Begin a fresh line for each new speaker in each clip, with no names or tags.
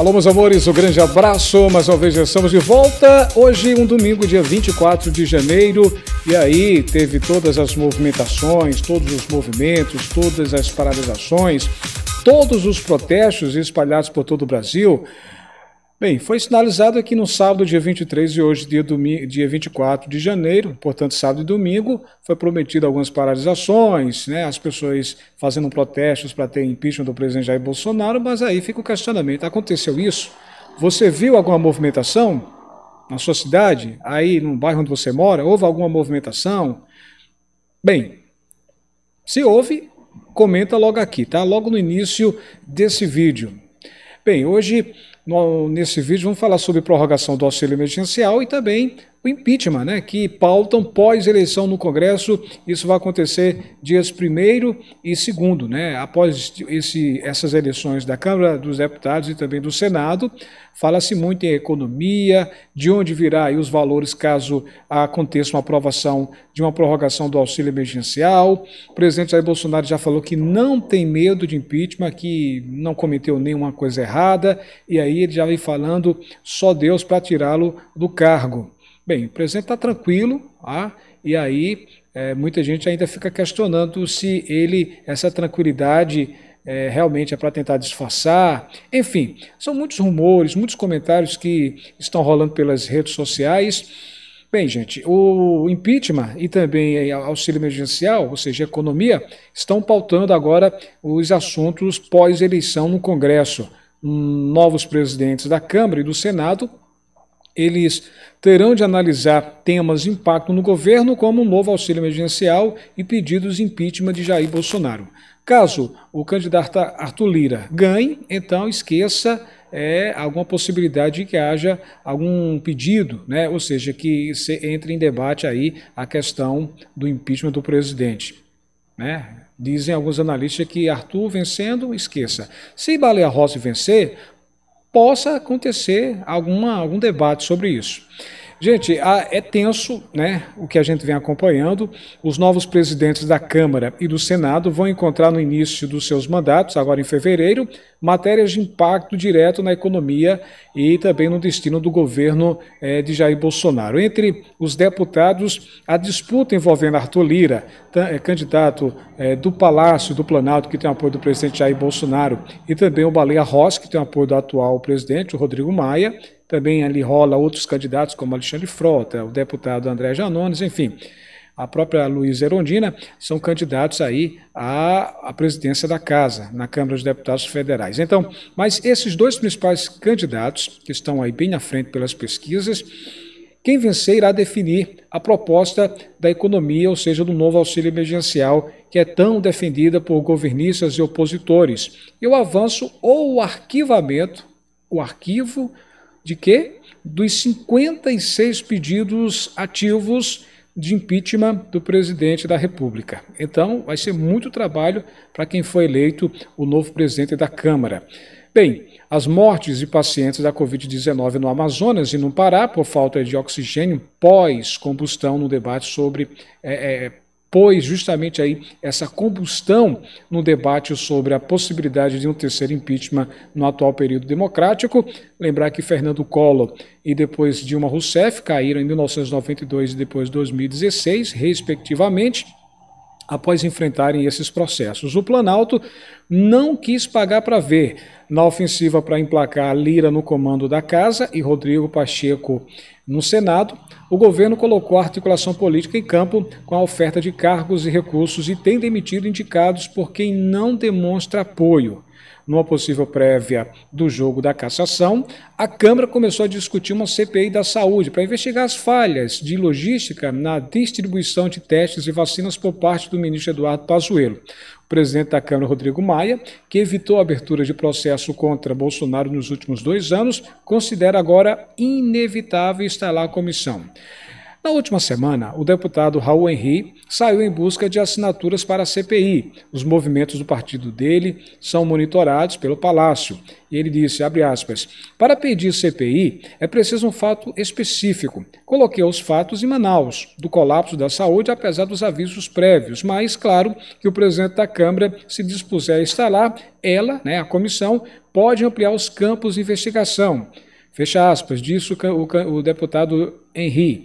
Alô, meus amores, um grande abraço. Mais uma vez já estamos de volta. Hoje, um domingo, dia 24 de janeiro. E aí, teve todas as movimentações, todos os movimentos, todas as paralisações, todos os protestos espalhados por todo o Brasil. Bem, foi sinalizado aqui no sábado, dia 23 e hoje, dia, dia 24 de janeiro, portanto, sábado e domingo, foi prometido algumas paralisações, né, as pessoas fazendo protestos para ter impeachment do presidente Jair Bolsonaro, mas aí fica o questionamento: aconteceu isso? Você viu alguma movimentação na sua cidade, aí no bairro onde você mora? Houve alguma movimentação? Bem, se houve, comenta logo aqui, tá? Logo no início desse vídeo. Bem, hoje no, nesse vídeo vamos falar sobre prorrogação do auxílio emergencial e também o impeachment, né, que pautam pós-eleição no Congresso. Isso vai acontecer dias 1 e 2, né, após esse, essas eleições da Câmara dos Deputados e também do Senado. Fala-se muito em economia, de onde virá os valores caso aconteça uma aprovação de uma prorrogação do auxílio emergencial. O presidente Jair Bolsonaro já falou que não tem medo de impeachment, que não cometeu nenhuma coisa errada, e aí ele já vem falando só Deus para tirá-lo do cargo. Bem, o presidente está tranquilo, ah, e aí é, muita gente ainda fica questionando se ele, essa tranquilidade é, realmente é para tentar disfarçar. Enfim, são muitos rumores, muitos comentários que estão rolando pelas redes sociais. Bem, gente, o impeachment e também auxílio emergencial, ou seja, economia, estão pautando agora os assuntos pós-eleição no Congresso. Hum, novos presidentes da Câmara e do Senado eles terão de analisar temas de impacto no governo, como um novo auxílio emergencial e pedidos de impeachment de Jair Bolsonaro. Caso o candidato Arthur Lira ganhe, então esqueça é, alguma possibilidade de que haja algum pedido, né? ou seja, que se entre em debate aí a questão do impeachment do presidente. Né? Dizem alguns analistas que Arthur vencendo, esqueça. Se Baleia Rossi vencer, possa acontecer alguma, algum debate sobre isso. Gente, é tenso né, o que a gente vem acompanhando. Os novos presidentes da Câmara e do Senado vão encontrar no início dos seus mandatos, agora em fevereiro, matérias de impacto direto na economia e também no destino do governo é, de Jair Bolsonaro. Entre os deputados, a disputa envolvendo Arthur Lira, eh, candidato é, do Palácio do Planalto, que tem apoio do presidente Jair Bolsonaro, e também o Baleia Rossi, que tem apoio do atual presidente, o Rodrigo Maia, também ali rola outros candidatos, como Alexandre Frota, o deputado André Janones, enfim a própria Luiz Erondina, são candidatos aí à, à presidência da Casa, na Câmara dos Deputados Federais. Então, mas esses dois principais candidatos, que estão aí bem na frente pelas pesquisas, quem vencer irá definir a proposta da economia, ou seja, do novo auxílio emergencial, que é tão defendida por governistas e opositores. E o avanço ou o arquivamento, o arquivo de quê? Dos 56 pedidos ativos de impeachment do presidente da República. Então, vai ser muito trabalho para quem foi eleito o novo presidente da Câmara. Bem, as mortes de pacientes da Covid-19 no Amazonas e no Pará por falta de oxigênio pós-combustão no debate sobre é, é, pôs justamente aí essa combustão no debate sobre a possibilidade de um terceiro impeachment no atual período democrático. Lembrar que Fernando Collor e depois Dilma Rousseff caíram em 1992 e depois 2016, respectivamente após enfrentarem esses processos. O Planalto não quis pagar para ver. Na ofensiva para emplacar Lira no comando da Casa e Rodrigo Pacheco no Senado, o governo colocou a articulação política em campo com a oferta de cargos e recursos e tem demitido indicados por quem não demonstra apoio numa possível prévia do jogo da cassação, a Câmara começou a discutir uma CPI da saúde para investigar as falhas de logística na distribuição de testes e vacinas por parte do ministro Eduardo Pazuello presidente da Câmara, Rodrigo Maia, que evitou a abertura de processo contra Bolsonaro nos últimos dois anos, considera agora inevitável instalar a comissão. Na última semana, o deputado Raul Henri saiu em busca de assinaturas para a CPI. Os movimentos do partido dele são monitorados pelo Palácio. E ele disse, aspas, para pedir CPI é preciso um fato específico. Coloquei os fatos em Manaus, do colapso da saúde, apesar dos avisos prévios, mas claro que o presidente da Câmara se dispuser a instalar, ela, né, a comissão, pode ampliar os campos de investigação. Fecha aspas, disse o, o, o deputado Henri.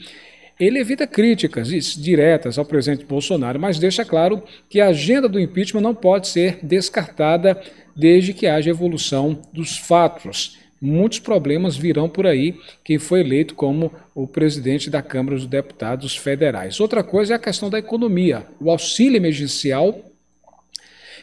Ele evita críticas diretas ao presidente Bolsonaro, mas deixa claro que a agenda do impeachment não pode ser descartada desde que haja evolução dos fatos. Muitos problemas virão por aí quem foi eleito como o presidente da Câmara dos Deputados Federais. Outra coisa é a questão da economia. O auxílio emergencial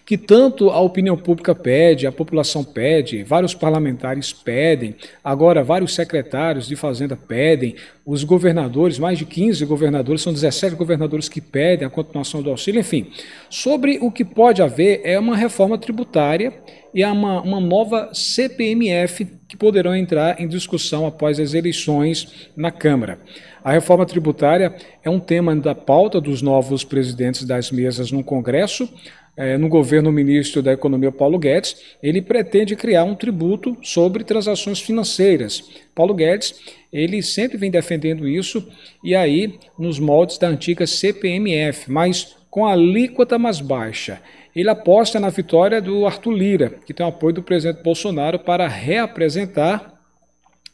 que tanto a opinião pública pede, a população pede, vários parlamentares pedem, agora vários secretários de Fazenda pedem, os governadores, mais de 15 governadores, são 17 governadores que pedem a continuação do auxílio, enfim. Sobre o que pode haver é uma reforma tributária e é uma, uma nova CPMF que poderão entrar em discussão após as eleições na Câmara. A reforma tributária é um tema da pauta dos novos presidentes das mesas no Congresso é, no governo o ministro da Economia Paulo Guedes, ele pretende criar um tributo sobre transações financeiras. Paulo Guedes, ele sempre vem defendendo isso, e aí nos moldes da antiga CPMF, mas com a alíquota mais baixa. Ele aposta na vitória do Arthur Lira, que tem o apoio do presidente Bolsonaro para reapresentar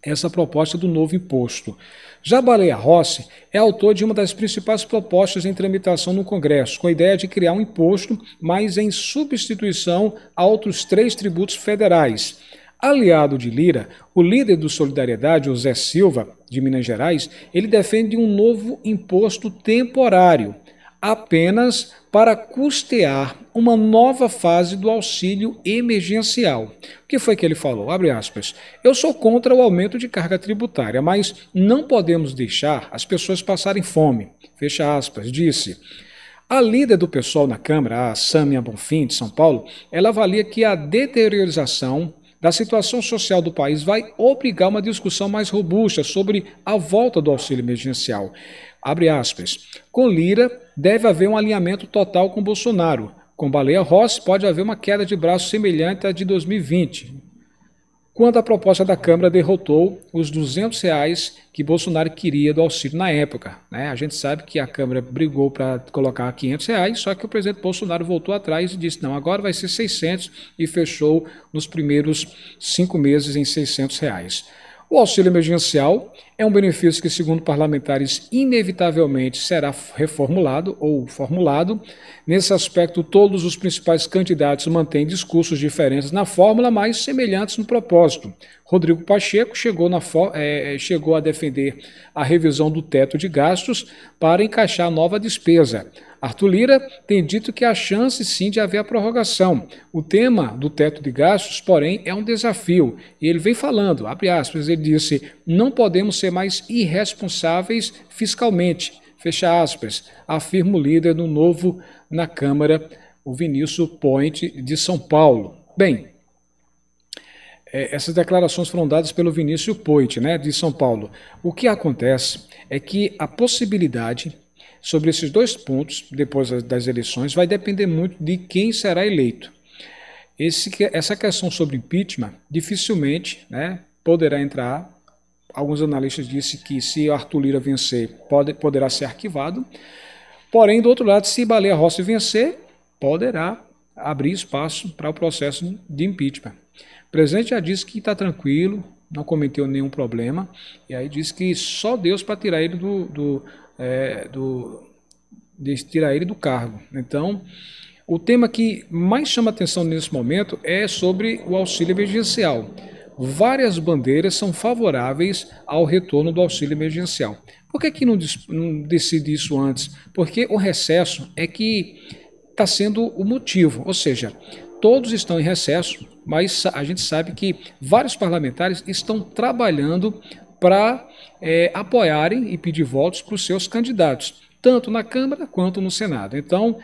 essa proposta do novo imposto. Já Baleia Rossi é autor de uma das principais propostas em tramitação no Congresso, com a ideia de criar um imposto, mas em substituição a outros três tributos federais. Aliado de Lira, o líder do Solidariedade, José Silva, de Minas Gerais, ele defende um novo imposto temporário, apenas para custear uma nova fase do auxílio emergencial. O que foi que ele falou? Abre aspas. Eu sou contra o aumento de carga tributária, mas não podemos deixar as pessoas passarem fome. Fecha aspas, disse. A líder do pessoal na Câmara, a Sâmia Bonfim, de São Paulo, ela avalia que a deteriorização da situação social do país vai obrigar uma discussão mais robusta sobre a volta do auxílio emergencial. Abre aspas. Com Lira, deve haver um alinhamento total com Bolsonaro com baleia Ross, pode haver uma queda de braço semelhante à de 2020, quando a proposta da Câmara derrotou os 200 reais que Bolsonaro queria do auxílio na época. Né? A gente sabe que a Câmara brigou para colocar 500 reais, só que o presidente Bolsonaro voltou atrás e disse, não, agora vai ser 600 e fechou nos primeiros cinco meses em 600 reais. O auxílio emergencial é um benefício que, segundo parlamentares, inevitavelmente será reformulado ou formulado. Nesse aspecto, todos os principais candidatos mantêm discursos diferentes na fórmula, mas semelhantes no propósito. Rodrigo Pacheco chegou, na, é, é, chegou a defender a revisão do teto de gastos para encaixar nova despesa. Arthur Lira tem dito que há chance sim de haver a prorrogação. O tema do teto de gastos, porém, é um desafio. E ele vem falando, abre aspas, ele disse: não podemos ser ser mais irresponsáveis fiscalmente. Fecha aspas, afirma o líder do novo na Câmara, o Vinícius Point, de São Paulo. Bem, é, essas declarações foram dadas pelo Vinícius Point, né, de São Paulo. O que acontece é que a possibilidade sobre esses dois pontos, depois das eleições, vai depender muito de quem será eleito. Esse, essa questão sobre impeachment dificilmente né, poderá entrar alguns analistas disse que se Arthur Lira vencer, pode, poderá ser arquivado. Porém, do outro lado, se Baleia Rossi vencer, poderá abrir espaço para o processo de impeachment. O presidente já disse que está tranquilo, não cometeu nenhum problema, e aí disse que só Deus para tirar ele do, do, é, do tirar ele do cargo. Então, o tema que mais chama atenção nesse momento é sobre o auxílio emergencial várias bandeiras são favoráveis ao retorno do auxílio emergencial. Por que, que não, não decide isso antes? Porque o recesso é que está sendo o motivo, ou seja, todos estão em recesso, mas a gente sabe que vários parlamentares estão trabalhando para é, apoiarem e pedir votos para os seus candidatos, tanto na Câmara quanto no Senado. Então,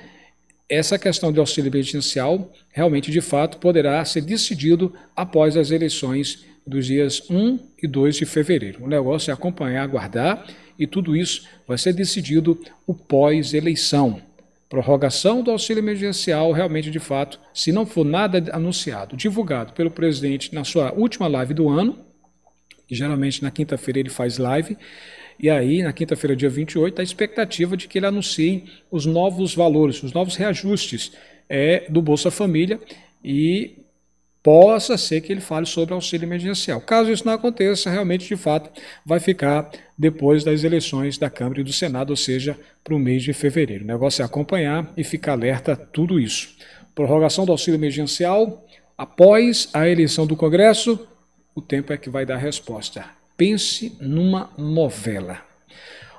essa questão de auxílio emergencial realmente, de fato, poderá ser decidido após as eleições dos dias 1 e 2 de fevereiro. O negócio é acompanhar, aguardar, e tudo isso vai ser decidido o pós-eleição. Prorrogação do auxílio emergencial, realmente, de fato, se não for nada anunciado, divulgado pelo presidente na sua última live do ano, geralmente na quinta-feira ele faz live, e aí, na quinta-feira, dia 28, a expectativa de que ele anuncie os novos valores, os novos reajustes é, do Bolsa Família e possa ser que ele fale sobre auxílio emergencial. Caso isso não aconteça, realmente, de fato, vai ficar depois das eleições da Câmara e do Senado, ou seja, para o mês de fevereiro. O negócio é acompanhar e ficar alerta a tudo isso. Prorrogação do auxílio emergencial após a eleição do Congresso, o tempo é que vai dar resposta pense numa novela.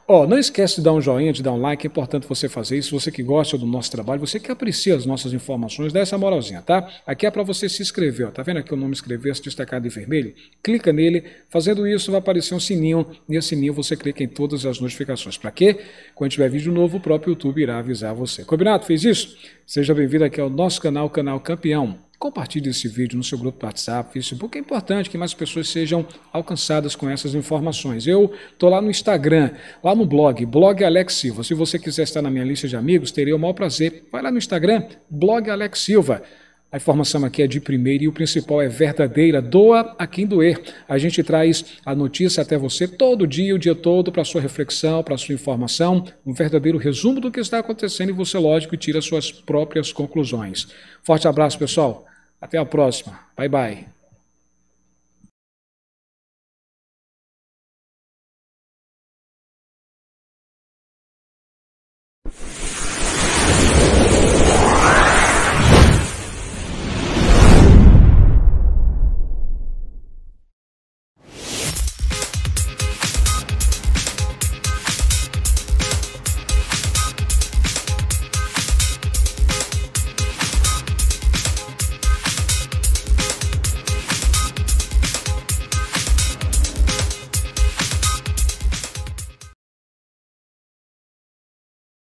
Ó, oh, não esquece de dar um joinha, de dar um like, é importante você fazer isso. Você que gosta do nosso trabalho, você que aprecia as nossas informações, dá essa moralzinha, tá? Aqui é para você se inscrever, ó. Tá vendo aqui o nome inscrever-se destacado em vermelho? Clica nele. Fazendo isso, vai aparecer um sininho. Nesse sininho você clica em todas as notificações. Para quê? Quando tiver vídeo novo, o próprio YouTube irá avisar você. Combinado? Fez isso? Seja bem-vindo aqui ao nosso canal, Canal Campeão compartilhe esse vídeo no seu grupo do WhatsApp, Facebook. É importante que mais pessoas sejam alcançadas com essas informações. Eu estou lá no Instagram, lá no blog, blog Alex Silva. Se você quiser estar na minha lista de amigos, teria o maior prazer. Vai lá no Instagram, blog Alex Silva. A informação aqui é de primeira e o principal é verdadeira. Doa a quem doer. A gente traz a notícia até você todo dia, o dia todo, para sua reflexão, para sua informação, um verdadeiro resumo do que está acontecendo e você, lógico, tira suas próprias conclusões. Forte abraço, pessoal. Até a próxima. Bye, bye.